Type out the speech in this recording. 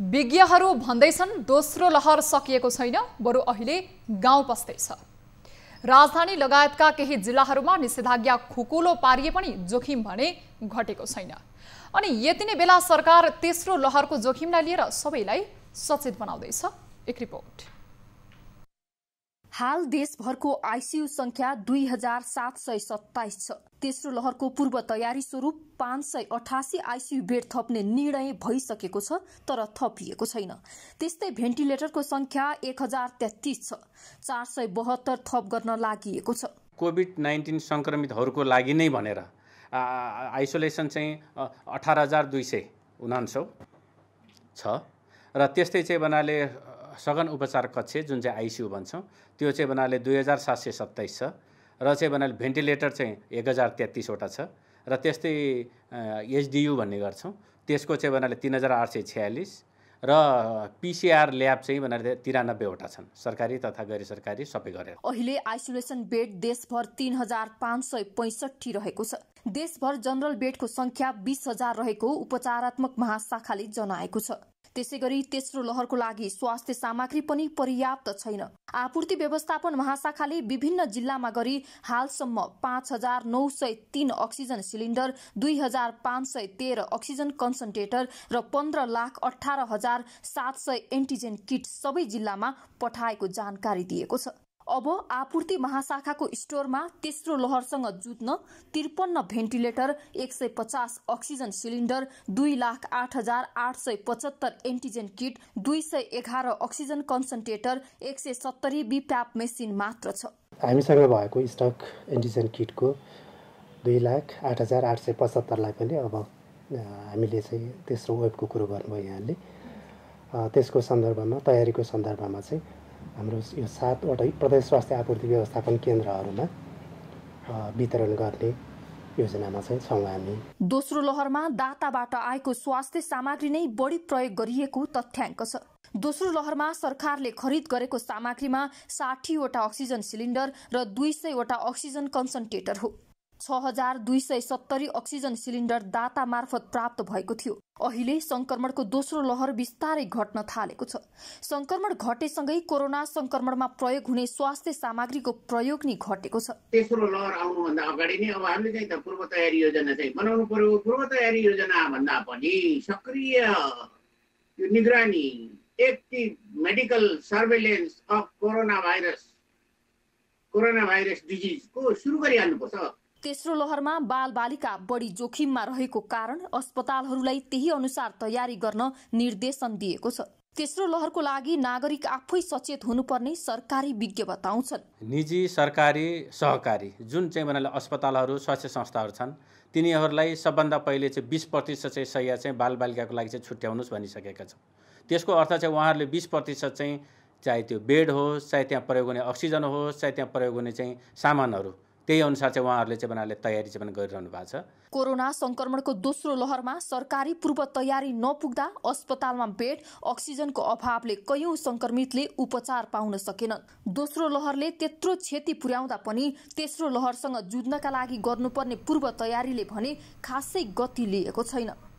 विज्ञहरू भन्दैछन् दोस्रो लहर सकिएको छैन बरु अहिले गाउँ पस्दैछ राजधानी लगायतका केही जिल्लाहरूमा निषेधाज्ञा खुकुलो पारिए पनि जोखिम भने घटेको छैन अनि यति नै बेला सरकार तेस्रो लहरको जोखिमलाई लिएर सबैलाई सचेत बनाउँदैछ एक रिपोर्ट हाल देशभरको आइसियु संख्या दुई हजार सात सय सत्ताइस छ तेस्रो लहरको पूर्व तयारी स्वरूप पाँच सय अठासी आइसियु बेड थप्ने निर्णय भइसकेको छ तर थपिएको छैन त्यस्तै भेन्टिलेटरको संख्या एक हजार तेत्तिस छ चार सय बहत्तर थप गर्न लागि छ कोभिड नाइन्टिन सङ्क्रमितहरूको लागि नै भनेर आइसोलेसन चाहिँ अठार हजार दुई सय उनान्सौ छ र त्यस्तै चाहिँ भन्नाले सघन उपचार कक्ष जुन चाहिँ आइसियु भन्छौँ त्यो चाहिँ भन्नाले दुई हजार सात सय सत्ताइस छ र चाहिँ भन्नाले भेन्टिलेटर चाहिँ एक हजार तेत्तिसवटा छ र त्यस्तै एचडियु भन्ने गर्छौँ त्यसको चाहिँ भन्नाले तिन हजार आठ सय छ्यालिस र पिसिआर ल्याब चाहिँ भनेर तिरानब्बेवटा छन् सरकारी तथा गैर सरकारी सबै गरेर अहिले आइसोलेसन बेड देशभर तिन हजार पाँच सय पैँसठी रहेको छ देशभर जनरल बेडको संख्या बिस हजार रहेको उपचारात्मक महाशाखाले जनाएको छ त्यसै गरी तेस्रो लहरको लागि स्वास्थ्य सामग्री पनि पर्याप्त छैन आपूर्ति व्यवस्थापन महाशाखाले विभिन्न जिल्लामा गरी हालसम्म पाँच हजार नौ सय तीन अक्सिजन सिलिन्डर दुई हजार पाँच सय तेह्र अक्सिजन कन्सन्ट्रेटर र पन्ध्र लाख अठार हजार सात सय एन्टिजेन किट सबै जिल्लामा पठाएको जानकारी दिएको छ अब आपूर्ति महाशाखाको स्टोरमा तेस्रो लहरसँग जुत्न त्रिपन्न भेन्टिलेटर एक सय पचास अक्सिजन सिलिन्डर दुई लाख आठ हजार आठ सय पचहत्तर एन्टिजेन किट दुई सय एघार अक्सिजन कन्सन्ट्रेटर एक सय सत्तरी बिप्याप मेसिन मात्र छ हामीसँग भएको स्टक एन्टिजेन किटको दुई लाख आठ हजार आठ सय पचहत्तरलाई पनि अब हामीले चाहिँ तेस्रो वेबको कुरो गर्नुभयो यहाँले त्यसको सन्दर्भमा तयारीको सन्दर्भमा चाहिँ हाम्रो यो सातवटै प्रदेश स्वास्थ्य आपूर्ति व्यवस्थापन केन्द्रहरूमा वितरण गर्ने योजनामा चाहिँ छौँ हामी दोस्रो लहरमा दाताबाट आएको स्वास्थ्य सामग्री नै बढी प्रयोग गरिएको तथ्याङ्क छ दोस्रो लहरमा सरकारले खरिद गरेको सामग्रीमा साठीवटा अक्सिजन सिलिन्डर र दुई सयवटा अक्सिजन कन्सन्ट्रेटर हो 6,270 हजार दुई सय सत्तरी अक्सिजन सिलिन्डर दाता मार्फत प्राप्त भएको थियो अहिले संक्रमणको दोस्रो लहर बिस्तारै घट्न थालेको छ संक्रमण घटेसँगै कोरोना संक्रमणमा प्रयोग हुने स्वास्थ्य सामग्रीको प्रयोग नै घटेको छ तेस्रो लहर आउनुभन्दा अगाडि नै अब हामीले चाहिँ त पूर्व तयारी योजना चाहिँ बनाउनु पर्यो पूर्व तयारी योजना भन्दा पनि सक्रिय निगरानी active medical surveillance of corona virus corona virus डिजिजको सुरु गरिहाल्नुपर्छ तेस्रो लहरमा बाल बालिका बढ़ी जोखिममा रहेको कारण अस्पतालहरूलाई त्यही अनुसार तयारी गर्न निर्देशन दिएको छ तेस्रो लहरको लागि नागरिक आफै सचेत हुनुपर्ने सरकारी विज्ञ बताउँछन् निजी सरकारी सहकारी जुन चाहिँ भन्नाले अस्पतालहरू स्वास्थ्य संस्थाहरू छन् तिनीहरूलाई सबभन्दा पहिले चाहिँ बिस प्रतिशत चाहिँ सय चाहिँ बालबालिकाको लागि चाहिँ छुट्याउनुहोस् भनिसकेका छन् त्यसको अर्थ चाहिँ उहाँहरूले बिस प्रतिशत चाहिँ चाहे त्यो बेड होस् चाहे त्यहाँ प्रयोग हुने अक्सिजन होस् चाहे त्यहाँ प्रयोग हुने चाहिँ सामानहरू त्यही अनुसार चाहिँ उहाँहरूले चाहिँ उनीहरूले तयारी चाहिँ गरिरहनु भएको छ कोरोना सङ्क्रमणको दोस्रो लहरमा सरकारी पूर्व तयारी नपुग्दा अस्पतालमा बेड अक्सिजनको अभावले कयौं सङ्क्रमितले उपचार पाउन सकेनन् दोस्रो लहरले त्यत्रो क्षति पुर्याउँदा पनि तेस्रो लहरसँग जुझ्नका लागि गर्नुपर्ने पूर्व तयारीले भने खासै गति लिएको छैन